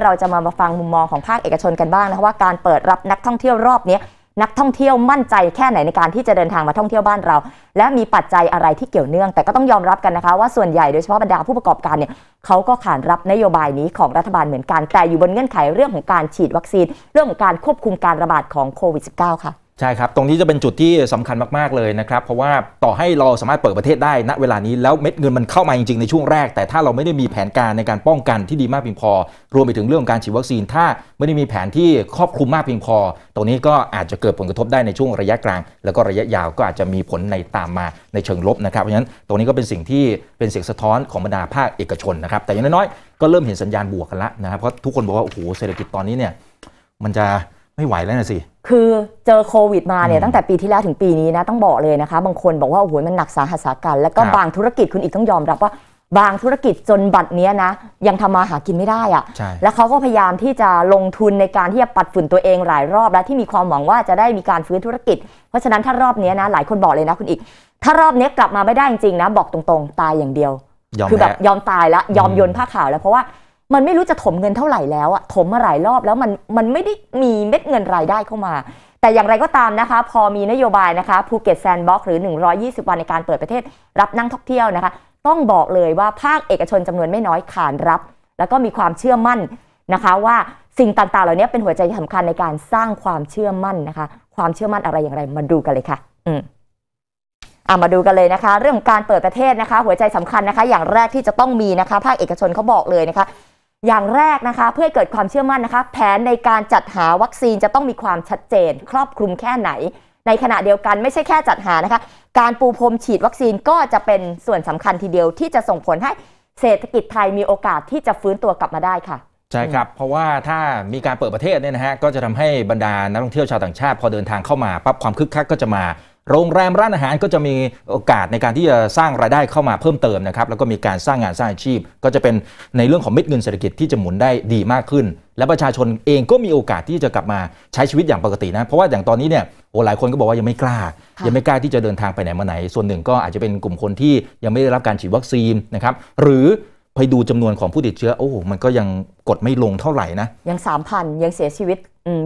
เราจะมามาฟังมุมมองของภาคเอกชนกันบ้างนะคะว่าการเปิดรับนักท่องเที่ยวรอบนี้นักท่องเที่ยวมั่นใจแค่ไหนในการที่จะเดินทางมาท่องเที่ยวบ้านเรา และมีปัจจัยอะไรที่เกี่ยวเนื่องแต่ก็ต้องยอมรับกันนะคะ ว่าส่วนใหญ่โดยเฉพาะบรรดาผู้ประกอบการเนี่ยเขาก็ขานรับนโยบายนี้ของรัฐบาลเหมือนกัน แต่อยู่บนเงื่อนไขเรื่องของการฉีดวัคซีนเรื่องของการควบคุมการระบาดของโควิด -19 ค่ะใช่ครับตรงนี้จะเป็นจุดที่สำคัญมากๆเลยนะครับเพราะว่าต่อให้เราสามารถเปิดประเทศได้ณ เวลานี้แล้วเม็ดเงินมันเข้ามาจริงๆในช่วงแรกแต่ถ้าเราไม่ได้มีแผนการในการป้องกันที่ดีมากเพียงพอ รวมไปถึงเรื่องการฉีดวัคซีนถ้าไม่ได้มีแผนที่ครอบคลุมมากเพียงพอ ตรงนี้ก็อาจจะเกิดผลกระทบได้ในช่วงระยะกลางแล้วก็ระยะยาวก็อาจจะมีผลในตามมาในเชิงลบนะครับเพราะฉะนั้นตรงนี้ก็เป็นสิ่งที่เป็นเสียงสะท้อนของบรรดาภาคเอกชนนะครับแต่อย่างน้อยๆก็เริ่มเห็นสัญญาณบวกกันละนะครับเพราะทุกคนบอกว่าโอ้โหเศรษฐกิจตอนนี้เนี่ยมันจะไม่ไหวแล้วนะสิ คือเจอโควิดมาเนี่ยตั้งแต่ปีที่แล้วถึงปีนี้นะต้องบอกเลยนะคะบางคนบอกว่าโอ้โหมันหนักสาหัสกันแล้วก็บางธุรกิจคุณอีกต้องยอมรับว่า บางธุรกิจจนบัตรนี้นะยังทำมาหากินไม่ได้อะ่แล้วเขาก็พยายามที่จะลงทุนในการที่จะปัดฝุ่นตัวเองหลายรอบและที่มีความหวังว่าจะได้มีการฟื้นธุรกิจเพราะฉะนั้นถ้ารอบนี้นะหลายคนบอกเลยนะคุณอีก ถ้ารอบนี้กลับมาไม่ได้จริงๆนะบอกตรง ๆตายอย่างเดียวคือแบบยอมตายแล้วยอมโยนผ้าขาวแล้วเพราะว่ามันไม่รู้จะถมเงินเท่าไหร่แล้วอะถมมาหลายรอบแล้วมันมันไม่ได้มีเม็ดเงินรายได้เข้ามา แต่อย่างไรก็ตามนะคะ พอมีนโยบายนะคะภูเก็ตแซนด์บ็อกซ์หรือ 120 วันในการเปิดประเทศ รับนั่งท่องเที่ยวนะคะ ต้องบอกเลยว่าภาคเอกชนจำนวนไม่น้อยขานรับ แล้วก็มีความเชื่อมั่นนะคะว่าสิ่งต่าง ๆ เหล่านี้เป็นหัวใจสำคัญในการสร้างความเชื่อมั่นนะคะ ความเชื่อมั่นอะไรอย่างไรมาดูกันเลยค่ะอืมอามาดูกันเลยนะคะ เรื่องการเปิดประเทศนะคะ หัวใจสำคัญนะคะ อย่างแรกที่จะต้องมีนะคะ ภาคเอกชนเขาบอกเลยนะคะอย่างแรกนะคะเพื่อเกิดความเชื่อมั่นนะคะ แผนในการจัดหาวัคซีนจะต้องมีความชัดเจน ครอบคลุมแค่ไหน ในขณะเดียวกันไม่ใช่แค่จัดหานะคะ การปูพรมฉีดวัคซีนก็จะเป็นส่วนสำคัญทีเดียวที่จะส่งผลให้เศรษฐกิจไทยมีโอกาสที่จะฟื้นตัวกลับมาได้ค่ะ ใช่ครับ เพราะว่าถ้ามีการเปิดประเทศเนี่ยนะฮะก็จะทำให้บรรดานักท่องเที่ยวชาวต่างชาติ พอเดินทางเข้ามาปั๊บความคึกคักก็จะมาโรงแรมร้านอาหารก็จะมีโอกาสในการที่จะสร้างรายได้เข้ามาเพิ่มเติมนะครับ แล้วก็มีการสร้างงานสร้างอาชีพ ก็จะเป็นในเรื่องของเม็ดเงินเศรษฐกิจที่จะหมุนได้ดีมากขึ้น และประชาชนเองก็มีโอกาสที่จะกลับมาใช้ชีวิตอย่างปกตินะ เพราะว่าอย่างตอนนี้เนี่ยโอ้หลายคนก็บอกว่ายังไม่กล้า ยังไม่กล้าที่จะเดินทางไปไหนมาไหน ส่วนหนึ่งก็อาจจะเป็นกลุ่มคนที่ยังไม่ได้รับการฉีดวัคซีนนะครับหรือไปดูจำนวนของผู้ติดเชื้อโอ้มันก็ยังกดไม่ลงเท่าไหร่นะยังสามพันยังเสียชีวิต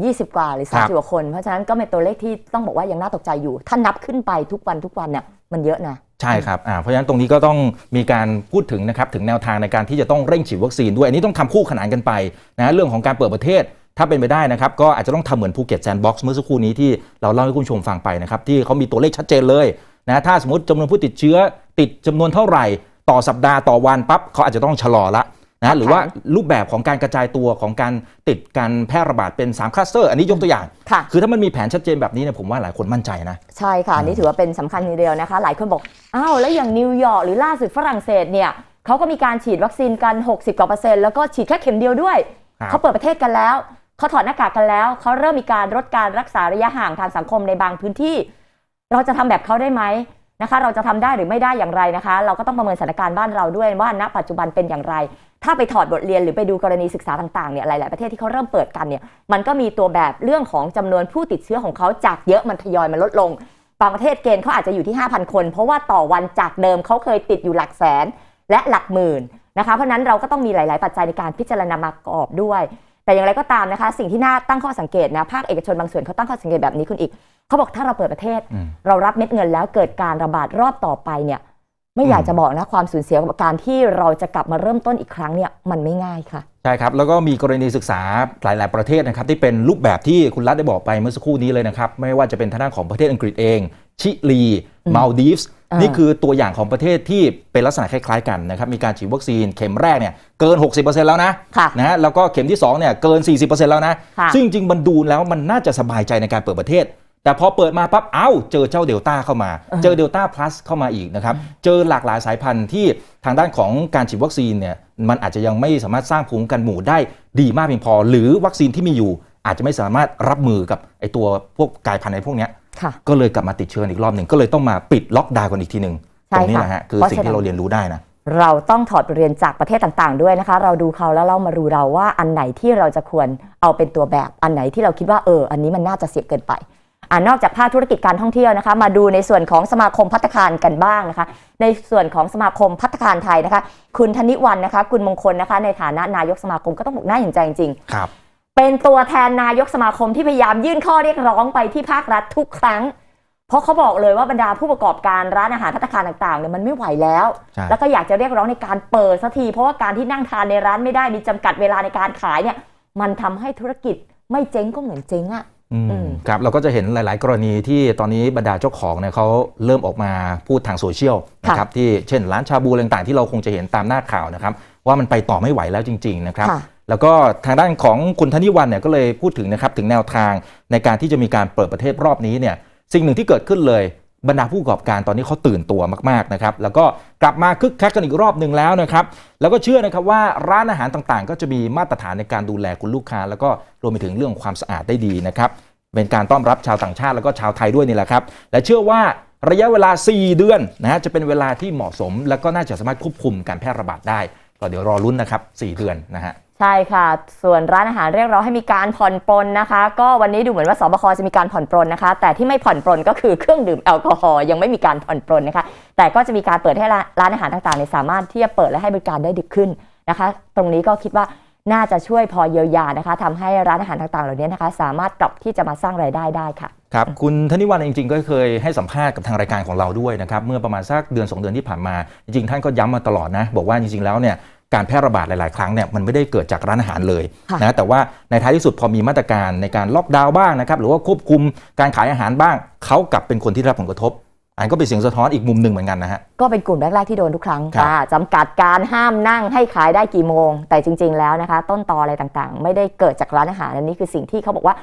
ยี่สิบกว่าหรือสามสิบกว่าคน เพราะฉะนั้นก็เป็นตัวเลขที่ต้องบอกว่ายังน่าตกใจอยู่ ถ้านับขึ้นไปทุกวันทุกวันเนี่ยมันเยอะนะใช่ครับ เพราะฉะนั้นตรงนี้ก็ต้องมีการพูดถึงนะครับถึงแนวทางในการที่จะต้องเร่งฉีดวัคซีนด้วย อันนี้ต้องทำคู่ขนานกันไปนะเรื่องของการเปิดประเทศถ้าเป็นไปได้นะครับก็อาจจะต้องทำเหมือนภูเก็ตแซนด์บ็อกซ์เมื่อสักครู่นี้ที่เราเล่าให้คุณชมฟังไปนะครับที่เขามีตัวเลขชัดเจนเลยนะถ้าสมมติจำนวนผู้ติดเชื้อติดจำนวนเท่าไหร่ต่อสัปดาห์ ต่อวันปั๊บเขาอาจจะต้องชะลอละนะหรือว่ารูปแบบของการกระจายตัวของการติดการแพร่ระบาดเป็น3คลัสเตอร์อันนี้ยกตัวอย่าง คือถ้ามันมีแผนชัดเจนแบบนี้เนี่ยผมว่าหลายคนมั่นใจนะ ใช่ค่ะนี่ถือว่าเป็นสำคัญทีเดียวนะคะ หลายคนบอก อ้าว แล้วอย่างนิวยอร์กหรือล่าสุดฝรั่งเศสเนี่ยเขาก็มีการฉีดวัคซีนกัน 60กว่าเปอร์เซ็นต์แล้วก็ฉีดแค่เข็มเดียวด้วยเขาเปิดประเทศกันแล้วเขาถอดหน้ากากกันแล้วเขาเริ่มมีการลดการรักษาระยะห่างทางสังคมในบางพื้นที่ เราจะทำแบบเขาได้ไหมนะคะเราจะทำได้หรือไม่ได้อย่างไรนะคะเราก็ต้องประเมินสถานการณ์บ้านเราด้วยว่าณ ปัจจุบันเป็นอย่างไร ถ้าไปถอดบทเรียนหรือไปดูกรณีศึกษาต่างๆเนี่ยหลายๆประเทศที่เขาเริ่มเปิดกันเนี่ยมันก็มีตัวแบบเรื่องของจำนวนผู้ติดเชื้อของเขาจากเยอะมันทยอยมันลดลงบางประเทศเกณฑ์เขาอาจจะอยู่ที่ 5,000 คน เพราะว่าต่อวันจากเดิมเขาเคยติดอยู่หลักแสนและหลักหมื่นนะคะเพราะนั้นเราก็ต้องมีหลาย ๆ ปัจจัยในการพิจารณาประกอบด้วย แต่อย่างไรก็ตามนะคะสิ่งที่น่าตั้งข้อสังเกตนะภาคเอกชนบางส่วนเขาตั้งข้อสังเกตแบบนี้คุณอีกเขาบอกถ้าเราเปิดประเทศเรารับเม็ดเงินแล้วเกิดการระบาดรอบต่อไปเนี่ยไม่อยากจะบอกนะความสูญเสียกับการที่เราจะกลับมาเริ่มต้นอีกครั้งเนี่ยมันไม่ง่ายค่ะใช่ครับ แล้วก็มีกรณีศึกษาหลายๆประเทศนะครับที่เป็นรูปแบบที่คุณรัฐได้บอกไปเมื่อสักครู่นี้เลยนะครับไม่ว่าจะเป็นทางด้านของประเทศอังกฤษเองชิลีมาลดีฟส์นี่คือตัวอย่างของประเทศที่เป็นลักษณะคล้ายๆกันนะครับมีการฉีดวัคซีนเข็มแรกเนี่ยเกิน 60%แล้วนะนะแล้วก็เข็มที่2เนี่ยเกิน40%แล้วนะซึ่งจริงมันดูแล้วมันน่าจะสบายใจในการเปิดประเทศแต่พอเปิดมาปั๊บ เอ้า เจอเจ้าเดลต้าเข้ามา เจอเดลต้าพลัสเข้ามาอีกนะครับ เจอหลากหลายสายพันธุ์ที่ทางด้านของการฉีดวัคซีนเนี่ย มันอาจจะยังไม่สามารถสร้างภูมิคุ้มกันหมู่ได้ดีมากเพียงพอ หรือวัคซีนที่มีอยู่ อาจจะไม่สามารถรับมือกับไอตัวพวกกายพันธุ์ในพวกนี้ ก็เลยกลับมาติดเชื้ออีกรอบหนึ่ง ก็เลยต้องมาปิดล็อกดาวน์กันอีกทีหนึ่งตรงนี้นะฮะ คือสิ่งที่เราเรียนรู้ได้นะ เราต้องถอดเรียนจากประเทศต่างๆ ด้วยนะคะ เราดูเขาแล้วเรามารู้เราว่าอันไหนที่เราจะควรเอาเป็นตัวแบบ อันไหนที่เราคิดว่าเอออันนี้มันน่าจะเสี่ยงเกินไปอนอกจากภาคธุรกิจการท่องเที่ยวนะคะมาดูในส่วนของสมาคมพัฒคารกันบ้างนะคะในส่วนของสมาคมพัฒคารไทยนะคะ คุณธนิวันนะคะคุณมงคลนะคะ ในฐานะนายกสมาคมก็ต้องบอกน่าเห็นใจจริงครับเป็นตัวแทนนายกสมาคมที่พยายามยื่นข้อเรียกร้องไปที่ภาครัฐทุกครั้ง เพราะเขาบอกเลยว่าบรรดาผู้ประกอบการร้านอาหารพัตคารต่างๆเนี่ยมันไม่ไหวแล้ว แล้วก็อยากจะเรียกร้องในการเปิดสักทีเพราะว่าการที่นั่งทานในร้านไม่ได้มีจำกัดเวลาในการขายเนี่ยมันทำให้ธุรกิจไม่เจ๊งก็เหมือนเจ๊งอะครับ เราก็จะเห็นหลายๆกรณีที่ตอนนี้บรรดาเจ้าของเนี่ยเขาเริ่มออกมาพูดทางโซเชียลนะครับที่เช่นร้านชาบูต่าง ๆ ที่เราคงจะเห็นตามหน้าข่าวนะครับว่ามันไปต่อไม่ไหวแล้วจริง ๆ นะครับแล้วก็ทางด้านของคุณธนิวันเนี่ยก็เลยพูดถึงนะครับถึงแนวทางในการที่จะมีการเปิดประเทศรอบนี้เนี่ยสิ่งหนึ่งที่เกิดขึ้นเลยบรรดาผู้ประกอบการตอนนี้เขาตื่นตัวมากๆ นะครับ แล้วก็กลับมาคึกคักกันอีกรอบหนึ่งแล้วนะครับ แล้วก็เชื่อนะครับว่าร้านอาหารต่างๆ ก็จะมีมาตรฐานในการดูแลคุณลูกค้า แล้วก็รวมไปถึงเรื่องความสะอาดได้ดีนะครับ เป็นการต้อนรับชาวต่างชาติแล้วก็ชาวไทยด้วยนี่แหละครับ และเชื่อว่าระยะเวลา 4 เดือนนะฮะจะเป็นเวลาที่เหมาะสม แล้วก็น่าจะสามารถควบคุมการแพร่ระบาดได้ ก็เดี๋ยวรอรุ้นนะครับ 4 เดือนนะฮะใช่ค่ะ ส่วนร้านอาหารเรียกร้องให้มีการผ่อนปลนนะคะ ก็วันนี้ดูเหมือนว่าสบคจะมีการผ่อนปลนนะคะ แต่ที่ไม่ผ่อนปลนก็คือเครื่องดื่มแอลกอฮอล์ยังไม่มีการผ่อนปลนนะคะ แต่ก็จะมีการเปิดให้ร้านอาหารต่างๆในสามารถที่จะเปิดและให้บริการได้ดึกขึ้นนะคะ ตรงนี้ก็คิดว่า น่าจะช่วยพอเยียวยานะคะทำให้ร้านอาหารต่างๆเหล่านี้นะคะสามารถกลับที่จะมาสร้างรายได้ได้ค่ะ ครับ คุณธนิวันจริง ๆ ก็เคยให้สัมภาษณ์กับทางรายการของเราด้วยนะครับ เมื่อประมาณสักเดือน2เดือนที่ผ่านมาจริงๆท่านก็ย้ำมาตลอดนะ บอกว่าจริงๆแล้วเนี่ยการแพร่ระบาดหลาย ๆ ครั้งเนี่ยมันไม่ได้เกิดจากร้านอาหารเลยนะแต่ว่าในท้ายที่สุดพอมีมาตรการในการล็อกดาวน์บ้างนะครับ หรือว่าควบคุมการขายอาหารบ้าง เขากลับเป็นคนที่รับผลกระทบอันก็เป็นเสียงสะท้อนอีกมุมหนึ่งเหมือนกันนะฮะก็เป็นกลุ่มแรกๆ ที่โดนทุกครั้งจำจำกัดการห้ามนั่งให้ขายได้กี่โมง แต่จริง ๆ แล้วนะคะต้นตออะไรต่าง ๆ ไม่ได้เกิดจากร้านอาหารอันนี้คือสิ่งที่เขาบอกว่า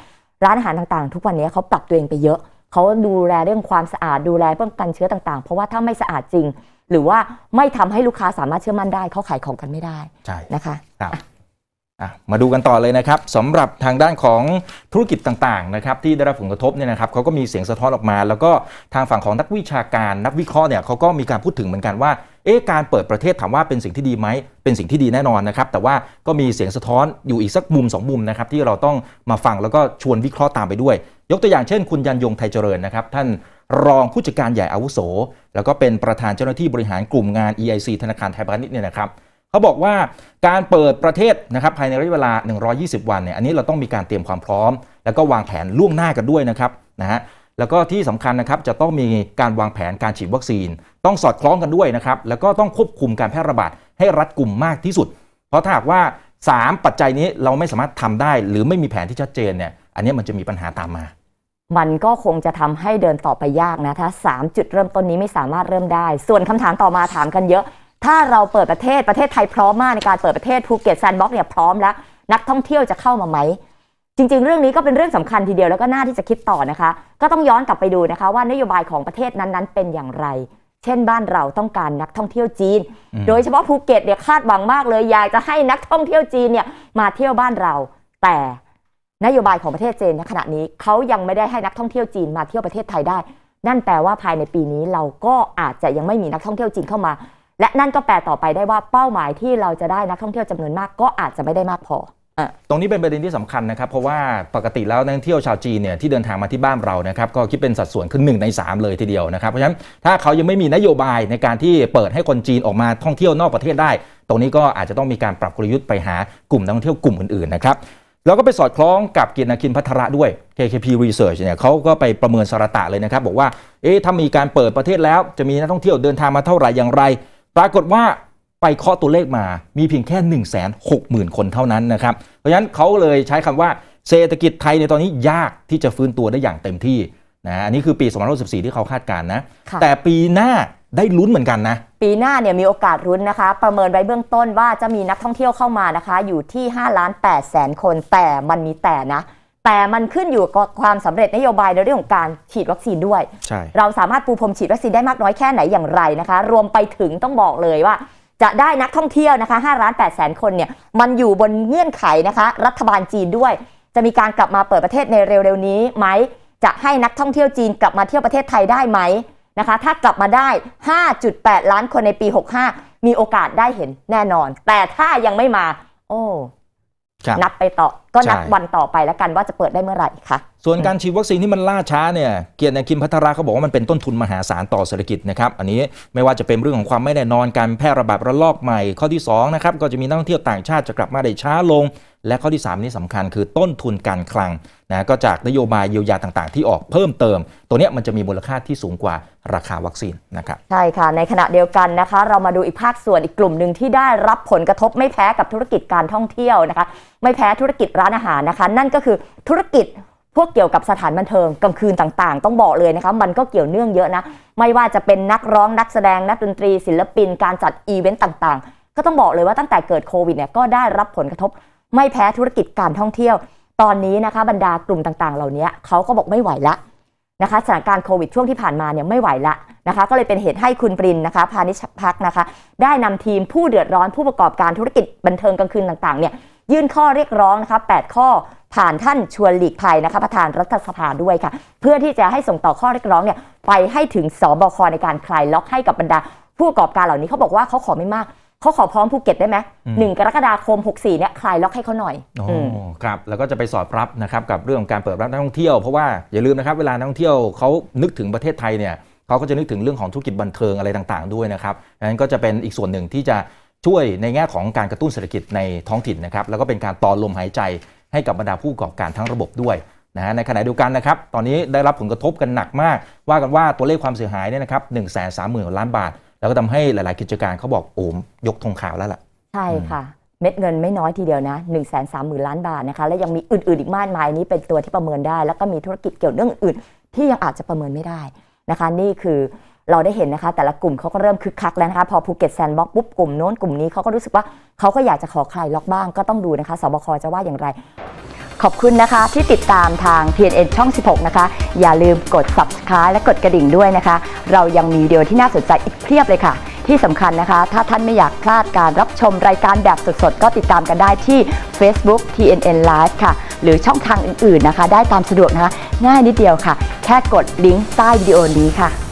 ร้านอาหารต่าง ๆ ทุกวันนี้เขาปรับตัวเองไปเยอะเขาดูแลเรื่องความสะอาดดูแลป้องกันเชื้อต่าง ๆ เพราะว่าถ้าไม่สะอาดจริงหรือว่าไม่ทำให้ลูกค้าสามารถเชื่อมั่นได้ เขาขายของกันไม่ได้นะคะมาดูกันต่อเลยนะครับสำหรับทางด้านของธุรกิจต่างๆนะครับที่ได้รับผลกระทบเนี่ยนะครับเขาก็มีเสียงสะท้อนออกมา แล้วก็ทางฝั่งของนักวิชาการนักวิเคราะห์เนี่ยเขาก็มีการพูดถึงเหมือนกันว่าเอ๊ะการเปิดประเทศถามว่าเป็นสิ่งที่ดีไหมเป็นสิ่งที่ดีแน่นอนนะครับแต่ว่าก็มีเสียงสะท้อนอยู่อีกสักมุม2มุมนะครับ ที่เราต้องมาฟังแล้วก็ชวนวิเคราะห์ตามไปด้วย ยกตัวอย่างเช่น คุณยันยงไทยเจริญนะครับท่านรองผู้จัดการใหญ่อาวุโส แล้วก็เป็นประธานเจ้าหน้าที่บริหารกลุ่มงาน EIC ธนาคารไทยพาณิชย์เนี่ยนะครับเขาบอกว่าการเปิดประเทศนะครับ ภายในระยะเวลา 120 วันเนี่ย อันนี้เราต้องมีการเตรียมความพร้อม แล้วก็วางแผนล่วงหน้ากันด้วยนะครับนะฮะแล้วก็ที่สำคัญนะครับจะต้องมีการวางแผนการฉีดวัคซีน ต้องสอดคล้องกันด้วยนะครับ แล้วก็ต้องควบคุมการแพร่ระบาด ให้รัดกลุ่มมากที่สุด เพราะถ้าหากว่า 3 ปัจจัยนี้เราไม่สามารถทำได้ หรือไม่มีแผนที่ชัดเจนเนี่ยอันนี้มันจะมีปัญหาตามมา มันก็คงจะทำให้เดินต่อไปยากนะถ้า3จุดเริ่มต้นนี้ไม่สามารถเริ่มได้ ส่วนคำถามต่อมาถามกันเยอะถ้าเราเปิดประเทศ ประเทศไทยพร้อมมากในการเปิดประเทศภูเก็ตแซนด์บ็อกซ์เนี่ยพร้อมแล้วนักท่องเที่ยวจะเข้ามาไหมจริง ๆ เรื่องนี้ก็เป็นเรื่องสำคัญทีเดียวแล้วก็น่าที่จะคิดต่อนะคะ ก็ต้องย้อนกลับไปดูนะคะ ว่านโยบายของประเทศนั้นๆเป็นอย่างไร เช่นบ้านเราต้องการนักท่องเที่ยวจีน โดยเฉพาะภูเก็ตเนี่ยคาดหวังมากเลยอยากจะให้นักท่องเที่ยวจีนเนี่ยมาเที่ยวบ้านเรา แต่นโยบายของประเทศจีนในขณะนี้เขายังไม่ได้ให้นักท่องเที่ยวจีนมาเที่ยวประเทศไทยได้ นั่นแปลว่าภายในปีนี้เราก็อาจจะยังไม่มีนักท่องเที่ยวจีนเข้ามาและนั่นก็แปลต่อไปได้ว่าเป้าหมายที่เราจะได้นักท่องเที่ยวจำนวนมากก็อาจจะไม่ได้มากพอตรงนี้เป็นประเด็นที่สำคัญนะครับเพราะว่าปกติแล้วนักท่องเที่ยวชาวจีนเนี่ยที่เดินทางมาที่บ้านเรานะครับก็คิดเป็นสัดส่วนคือหนึ่งใน3 เลยทีเดียวนะครับเพราะฉะนั้นถ้าเขายังไม่มีนโยบายในการที่เปิดให้คนจีนออกมาท่องเที่ยวนอกประเทศได้ ตรงนี้ก็อาจจะต้องมีการปรับกลยุทธ์ไปหากลุ่มนักท่องเที่ยวกลุ่มอื่นๆนะครับแล้วก็ไปสอดคล้องกับกินคินพัทระด้วย KKP Research เนี่ยเขาก็ไปประเมินสารตะเลยนะครับบอกว่าเอ๊ะถ้ามีการเปิดประเทศแล้วจะมีนักท่องเที่ยวเดินทางมาเท่าไหร่อย่างไรปรากฏว่าไปเคาะตัวเลขมามีเพียงแค่ 1 6 0 0 0 0 คนเท่านั้นนะครับ เพราะฉะนั้นเขาเลยใช้คำว่าเศรษฐกิจไทยในตอนนี้ยากที่จะฟื้นตัวได้อย่างเต็มที่นะอันนี้คือปี2014ที่เขาคาดการณ์นะ แต่ปีหน้าได้ลุ้นเหมือนกันนะ ปีหน้าเนี่ยมีโอกาสลุ้นนะคะ ประเมินไว้เบื้องต้นว่าจะมีนักท่องเที่ยวเข้ามานะคะ อยู่ที่5ล้าน8แสนคน แต่มันมีแต่นะแต่มันขึ้นอยู่กับความสำเร็จนโยบายในเรื่องของการฉีดวัคซีนด้วยเราสามารถปูพรมฉีดวัคซีนได้มากน้อยแค่ไหนอย่างไรนะคะ รวมไปถึงต้องบอกเลยว่า จะได้นักท่องเที่ยวนะคะ5ล้าน8แสนคนเนี่ยมันอยู่บนเงื่อนไขนะคะ รัฐบาลจีนด้วย จะมีการกลับมาเปิดประเทศในเร็วๆนี้ไหมจะให้นักท่องเที่ยวจีนกลับมาเที่ยวประเทศไทยได้ไหมนะคะถ้ากลับมาได้5.8 ล้านคนในปี 65มีโอกาสได้เห็นแน่นอนแต่ถ้ายังไม่มาโอ้นับไปต่อก็นัดวันต่อไปแล้วกันว่าจะเปิดได้เมื่อไหร่คะส่วนการฉีดวัคซีนที่มันล่าช้าเนี่ยเกียรตินคิมพัทราเขาบอกว่ามันเป็นต้นทุนมหาศาลต่อเศรษฐกิจนะครับ อันนี้ไม่ว่าจะเป็นเรื่องของความไม่แน่นอนการแพร่ระบาดระลอกใหม่ข้อที่2นะครับก็จะมีนักท่องเที่ยวต่างชาติจะกลับมาได้ช้าลง และข้อที่ 3 นี่สำคัญคือต้นทุนการคลังนะก็จากนโยบายเยียวยาต่าง ๆที่ออกเพิ่มเติม ตัวนี้มันจะมีมูลค่าที่สูงกว่าราคาวัคซีนนะครับใช่ค่ะในขณะเดียวกันนะคะเรามาดูอีกภาคส่วนอีกกลุ่มหนึ่งที่ได้รับผลกระทบไม่แพ้กับธุรกิจการท่องเที่ยวนะคะไม่แพ้ธุรกิจร้านอาหารนะคะนั่นก็คือธุรกิจพวกเกี่ยวกับสถานบันเทิงกลางคืนต่างๆ ต้องบอกเลยนะคะมันก็เกี่ยวเนื่องเยอะนะไม่ว่าจะเป็นนักร้อง นักแสดงนักดนตรี ศิลปินการจัดอีเวนต์ต่างๆก็ต้องบอกเลยว่าตั้งแต่เกิดโควิดเนี่ยก็ได้รับผลกระทบไม่แพ้ธุรกิจการท่องเที่ยวตอนนี้นะคะบรรดากลุ่มต่างๆเหล่านี้เขาก็บอกไม่ไหวละนะคะสถานการณ์โควิดช่วงที่ผ่านมาเนี่ยไม่ไหวละนะคะก็เลยเป็นเหตุให้คุณปรินนะคะพาณิชพักนะคะได้นำทีมผู้เดือดร้อนผู้ประกอบการธุรกิจ บันเทิงกลางคืนต่างๆเนี่ยยื่นข้อเรียกร้องนะคะ8ข้อผ่านท่านชวนหลีกภัยนะคะประธานรัฐสภาด้วยค่ะเพื่อที่จะให้ส่งต่อข้อเรียกร้องเนี่ยไปให้ถึงสบคในการคลายล็อกให้กับบรรดา ผู้ประกอบการเหล่านี้เขาบอกว่าเขาขอไม่มากเขาขอพร้อมภูเก็ตได้ไหมหนึ่งกรกฎาคม 64เนี่ยคลายล็อกให้เขาหน่อยอ๋อครับแล้วก็จะไปสอดรับนะครับกับเรื่องของการเปิดรับนักท่องเที่ยวเพราะว่าอย่าลืมนะครับเวลานักท่องเที่ยวเขานึกถึงประเทศไทยเนี่ยเขาก็จะนึกถึงเรื่องของธุรกิจบันเทิงอะไรต่างๆด้วยนะครับงนั้นก็จะเป็นอีกส่วนหนึ่งที่จะช่วยในแง่ของการกระตุ้นเศรษฐกิจในท้องถิ่นนะครับแล้วก็เป็นการต่อลมหายใจให้กับบรรดาผู้ประกอบการทั้งระบบด้วยนะฮะในขณะเดียวกันนะครับตอนนี้ได้รับผลกระทบกันหนักมาก ว่ากันว่าตัวเลขความเสียหายเนี่ยนะครับหนึ่งแสนสามหมื่นล้านบาท แล้วก็ทำให้หลาย ๆกิจการเขาบอกโอมยกธงขาวแล้วล่ะใช่ค่ะเม็ดเงินไม่น้อยทีเดียวนะ1นึ่งแสนสามหมื่นล้านบาทนะคะและยังมีอื่น ๆ อีกมากมายนี้เป็นตัวที่ประเมินได้ แล้วก็มีธุรกิจเกี่ยวเรื่องอื่นที่ยังอาจจะประเมินไม่ได้นะคะนี่คือเราได้เห็นนะคะแต่ละกลุ่มเขาก็เริ่มคึกคักแล้วนะคะพอภูเก็ตแซนด์บ็อกปุ๊บกลุ่มโน้นกลุ่มนี้เขาก็รู้สึกว่าเขาก็อยากจะขอคลายล็อกบ้าง ก็ต้องดูนะคะ สบคจะว่าอย่างไร ขอบคุณนะคะ ที่ติดตามทาง PNN ช่อง 16 นะคะ อย่าลืมกด subscribe และกดกระดิ่งด้วยนะคะ เรายังมีวิดีโอที่น่าสนใจอีกเพียบเลยค่ะ ที่สำคัญนะคะ ถ้าท่านไม่อยากพลาดการรับชมรายการแบบสดๆก็ติดตามกันได้ที่ Facebook TNN Live ค่ะ หรือช่องทางอื่นๆนะคะ ได้ตามสะดวกนะคะ ง่ายนิดเดียวค่ะ แค่กดลิงก์ใต้วิดีโอนี้ค่ะ